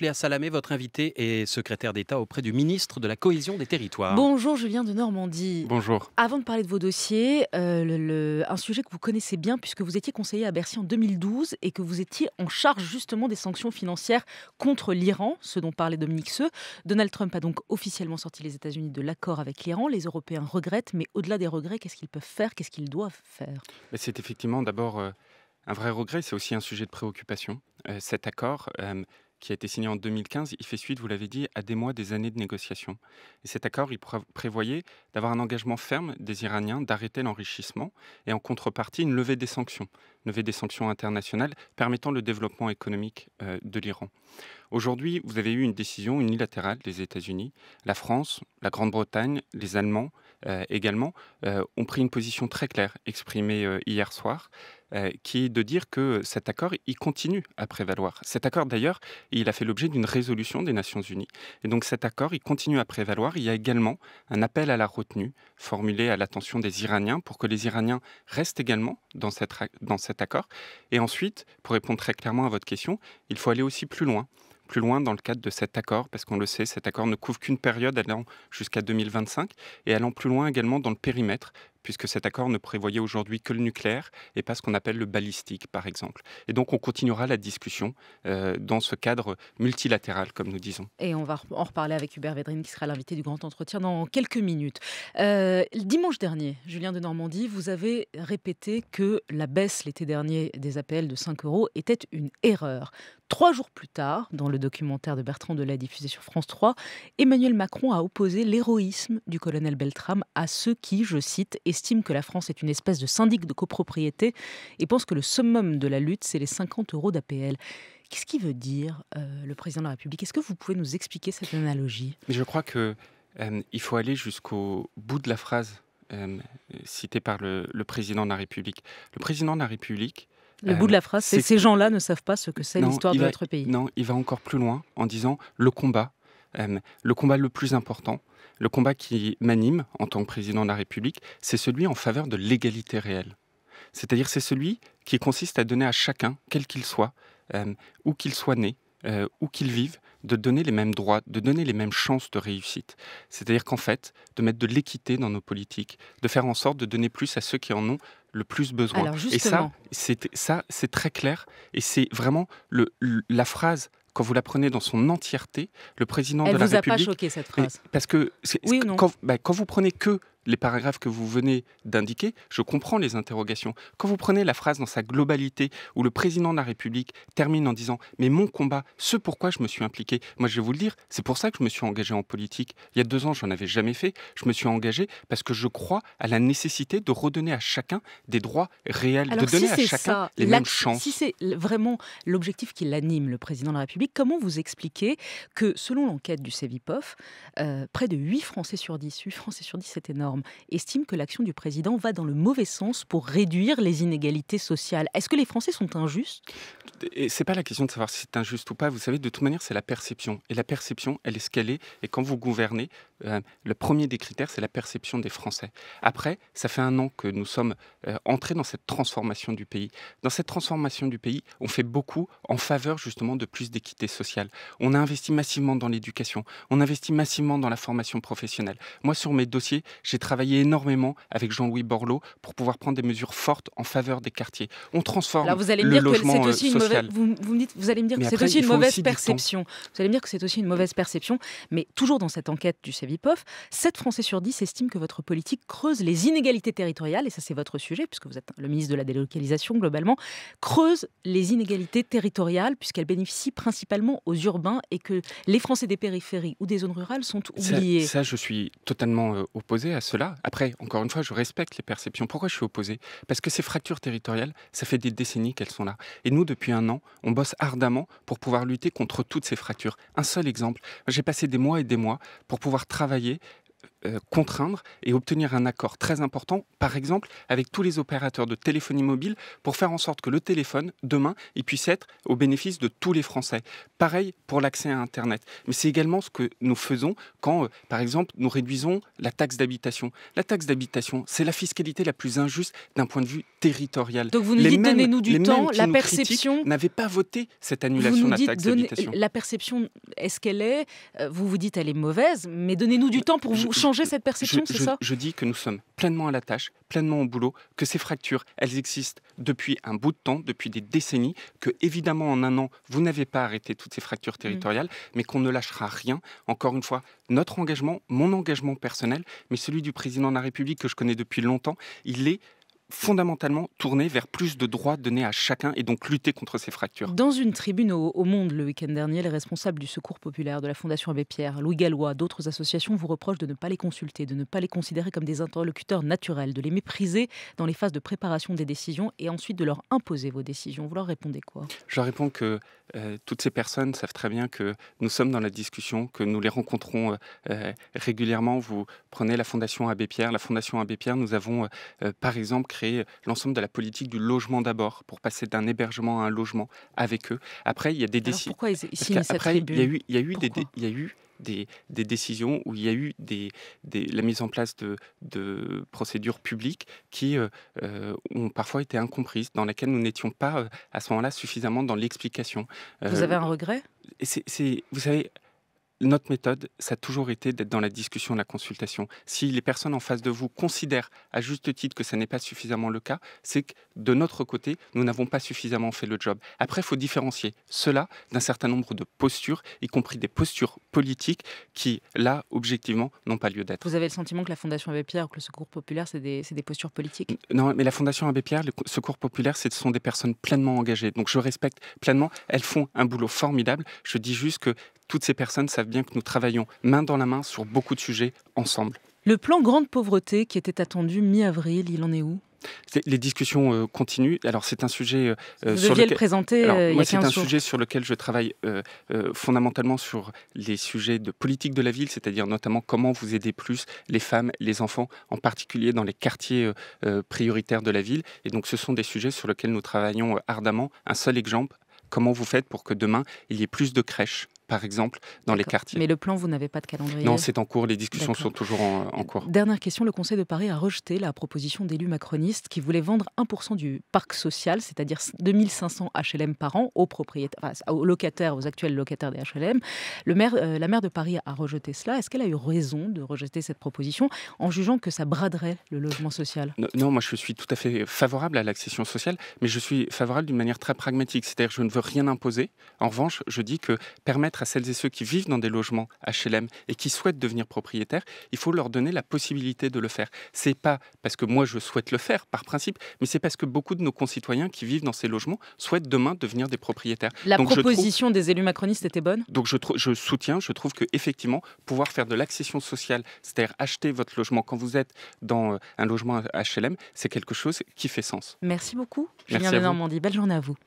Léa Salamé, votre invité et secrétaire d'État auprès du ministre de la Cohésion des Territoires. Bonjour, je viens de Normandie. Bonjour. Avant de parler de vos dossiers, euh, le, un sujet que vous connaissez bien puisque vous étiez conseiller à Bercy en 2012 et que vous étiez en charge justement des sanctions financières contre l'Iran, ce dont parlait Dominique Seux. Donald Trump a donc officiellement sorti les États-Unis de l'accord avec l'Iran. Les Européens regrettent, mais au-delà des regrets, qu'est-ce qu'ils peuvent faire Qu'est-ce qu'ils doivent faire C'est effectivement d'abord... Euh, un vrai regret, c'est aussi un sujet de préoccupation. Euh, cet accord, qui a été signé en 2015, il fait suite, vous l'avez dit, à des mois, des années de négociations. Et cet accord, il prévoyait d'avoir un engagement ferme des Iraniens d'arrêter l'enrichissement et en contrepartie une levée des sanctions, une levée des sanctions internationales permettant le développement économique euh, de l'Iran. Aujourd'hui, vous avez eu une décision unilatérale des États-Unis. La France, la Grande-Bretagne, les Allemands euh, également euh, ont pris une position très claire exprimée hier soir. Euh, qui est de dire que cet accord, il continue à prévaloir. Cet accord, d'ailleurs, il a fait l'objet d'une résolution des Nations Unies. Et donc cet accord, il continue à prévaloir. Il y a également un appel à la retenue formulé à l'attention des Iraniens pour que les Iraniens restent également dans, dans cet accord. Et ensuite, pour répondre très clairement à votre question, il faut aller aussi plus loin plus loin dans le cadre de cet accord, parce qu'on le sait, cet accord ne couvre qu'une période allant jusqu'à 2025 et allant plus loin également dans le périmètre puisque cet accord ne prévoyait aujourd'hui que le nucléaire et pas ce qu'on appelle le balistique, par exemple. Et donc on continuera la discussion euh, dans ce cadre multilatéral, comme nous disons. Et on va en reparler avec Hubert Védrine, qui sera l'invité du grand entretien dans quelques minutes. Euh, dimanche dernier, Julien de Normandie, vous avez répété que la baisse l'été dernier des appels de 5 euros était une erreur. Trois jours plus tard, dans le documentaire de Bertrand Delay diffusé sur France 3, Emmanuel Macron a opposé l'héroïsme du colonel beltram à ceux qui, je cite, estime que la France est une espèce de syndic de copropriété et pense que le summum de la lutte, c'est les 50 euros d'APL. Qu'est-ce qui veut dire euh, le président de la République Est-ce que vous pouvez nous expliquer cette analogie Je crois que euh, il faut aller jusqu'au bout de la phrase euh, citée par le, président de la République. Le président de la République. Le bout de la phrase, c'est ces gens-là ne savent pas ce que c'est l'histoire de notre pays. Non, il va encore plus loin en disant le combat euh, le combat le plus important, le combat qui m'anime en tant que président de la République, c'est celui en faveur de l'égalité réelle. C'est-à-dire c'est celui qui consiste à donner à chacun, quel qu'il soit, euh, où qu'il soit né, euh, où qu'il vive, de donner les mêmes droits, de donner les mêmes chances de réussite. C'est-à-dire qu'en fait, de mettre de l'équité dans nos politiques, de faire en sorte de donner plus à ceux qui en ont le plus besoin. et ça, c'est très clair, et c'est vraiment le, la phrase quand vous la prenez dans son entièreté, le président de la République. Elle vous a pas choqué cette phrase Parce que oui, non. Quand, bah, quand, vous prenez que les paragraphes que vous venez d'indiquer, je comprends les interrogations. Quand vous prenez la phrase dans sa globalité, où le président de la République termine en disant ⁇ Mais mon combat, ce pourquoi je me suis impliqué, moi je vais vous le dire, c'est pour ça que je me suis engagé en politique. Il y a deux ans, j'en avais jamais fait. Je me suis engagé parce que je crois à la nécessité de redonner à chacun des droits réels, de donner à chacun les mêmes chances. Si c'est vraiment l'objectif qui l'anime, le président de la République, comment vous expliquez que, selon l'enquête du CEVIPOF, euh, près de 8 Français sur 10, 8 Français sur 10, c'est énorme, estime que l'action du président va dans le mauvais sens pour réduire les inégalités sociales. Est-ce que les Français sont injustes Et c'est pas la question de savoir si c'est injuste ou pas. Vous savez, de toute manière, c'est la perception. Et la perception, elle est ce qu'elle est. Et quand vous gouvernez, euh, le premier des critères, c'est la perception des Français. Après, ça fait un an que nous sommes euh, entrés dans cette transformation du pays. Dans cette transformation du pays, on fait beaucoup en faveur justement de plus d'équité sociale. On a investi massivement dans l'éducation. On investit massivement dans la formation professionnelle. Moi, sur mes dossiers, j'ai travaillé énormément avec Jean-Louis Borloo pour pouvoir prendre des mesures fortes en faveur des quartiers. On transforme vous allez me dire le logement euh, vous, allez me dire que c'est aussi une mauvaise perception. Vous allez me dire que c'est aussi une mauvaise perception, mais toujours dans cette enquête du CEVIPOF, 7 Français sur 10 estiment que votre politique creuse les inégalités territoriales, et ça c'est votre sujet, puisque vous êtes le ministre de la délocalisation globalement, creuse les inégalités territoriales, puisqu'elles bénéficient principalement aux urbains, et que les Français des périphéries ou des zones rurales sont oubliés. Ça, ça je suis totalement euh, opposé à ça. Après, encore une fois, je respecte les perceptions. Pourquoi je suis opposé Parce que ces fractures territoriales, ça fait des décennies qu'elles sont là. Et nous, depuis un an, on bosse ardemment pour pouvoir lutter contre toutes ces fractures. Un seul exemple, j'ai passé des mois et des mois pour pouvoir travailler euh, contraindre et obtenir un accord très important, par exemple avec tous les opérateurs de téléphonie mobile, pour faire en sorte que le téléphone, demain, il puisse être au bénéfice de tous les Français. Pareil pour l'accès à Internet. Mais c'est également ce que nous faisons quand, euh, par exemple, nous réduisons la taxe d'habitation. La taxe d'habitation, c'est la fiscalité la plus injuste d'un point de vue territorial. Donc vous nous dites, donnez-nous du temps, la perception... n'avait pas voté cette annulation de la taxe d'habitation. La perception, est-ce qu'elle est, euh, Vous vous dites, elle est mauvaise, mais donnez-nous du temps pour vous changer cette ça Je dis que nous sommes pleinement à la tâche, pleinement au boulot, que ces fractures, elles existent depuis un bout de temps, depuis des décennies, que évidemment en un an, vous n'avez pas arrêté toutes ces fractures mm. territoriales, mais qu'on ne lâchera rien. Encore une fois, notre engagement, mon engagement personnel, mais celui du président de la République que je connais depuis longtemps, il est fondamentalement tourner vers plus de droits donnés à chacun et donc lutter contre ces fractures. Dans une tribune au, Monde le week-end dernier, les responsables du Secours populaire de la Fondation Abbé Pierre, Louis Gallois, d'autres associations vous reprochent de ne pas les consulter, de ne pas les considérer comme des interlocuteurs naturels, de les mépriser dans les phases de préparation des décisions et ensuite de leur imposer vos décisions. Vous leur répondez quoi Je réponds que euh, toutes ces personnes savent très bien que nous sommes dans la discussion, que nous les rencontrons euh, euh, régulièrement. Vous prenez la Fondation Abbé Pierre. La Fondation Abbé Pierre, nous avons par exemple l'ensemble de la politique du logement d'abord, pour passer d'un hébergement à un logement avec eux. Après, il y a des décisions. Pourquoi ils Après, il y a eu, il y a eu des, y a eu des, des, décisions où il y a eu des, des, la mise en place de, de procédures publiques qui euh, euh, ont parfois été incomprises, dans lesquelles nous n'étions pas euh, à ce moment-là suffisamment dans l'explication. Vous avez un regret Vous savez, notre méthode, ça a toujours été d'être dans la discussion, la consultation. Si les personnes en face de vous considèrent à juste titre que ça n'est pas suffisamment le cas, c'est que de notre côté, nous n'avons pas suffisamment fait le job. Après, il faut différencier cela d'un certain nombre de postures, y compris des postures politiques qui, là, objectivement, n'ont pas lieu d'être. Vous avez le sentiment que la Fondation Abbé Pierre ou que le Secours populaire, c'est des, des, postures politiques Non, mais la Fondation Abbé Pierre, le Secours populaire, ce sont des personnes pleinement engagées. Donc je respecte pleinement. Elles font un boulot formidable. Je dis juste que toutes ces personnes savent bien que nous travaillons main dans la main sur beaucoup de sujets ensemble. Le plan Grande Pauvreté qui était attendu mi-avril, il en est où les discussions euh, continuent. Alors c'est un sujet euh, sur lequel... le euh, c'est un sujet sur lequel je travaille fondamentalement sur les sujets de politique de la ville, c'est-à-dire notamment comment vous aider plus les femmes, les enfants, en particulier dans les quartiers prioritaires de la ville. Et donc ce sont des sujets sur lesquels nous travaillons ardemment. Un seul exemple. Comment vous faites pour que demain il y ait plus de crèches par exemple, dans les quartiers. Mais le plan, vous n'avez pas de calendrier Non, c'est en cours, les discussions sont toujours en, cours. Dernière question, le Conseil de Paris a rejeté la proposition d'élus macronistes qui voulaient vendre 1% du parc social, c'est-à-dire 2500 HLM par an, aux, propriétaires, aux locataires, aux actuels locataires des HLM. Le maire, euh, la maire de Paris a rejeté cela. Est-ce qu'elle a eu raison de rejeter cette proposition en jugeant que ça braderait le logement social non, non, moi je suis tout à fait favorable à l'accession sociale, mais je suis favorable d'une manière très pragmatique, c'est-à-dire je ne veux rien imposer. En revanche, je dis que permettre à celles et ceux qui vivent dans des logements HLM et qui souhaitent devenir propriétaires, il faut leur donner la possibilité de le faire. C'est pas parce que moi je souhaite le faire par principe, mais c'est parce que beaucoup de nos concitoyens qui vivent dans ces logements souhaitent demain devenir des propriétaires. La donc proposition des élus macronistes était bonne Donc je, je soutiens, je trouve que effectivement pouvoir faire de l'accession sociale, c'est-à-dire acheter votre logement quand vous êtes dans euh, un logement HLM, c'est quelque chose qui fait sens. Merci beaucoup. Julien Normandie, belle journée à vous.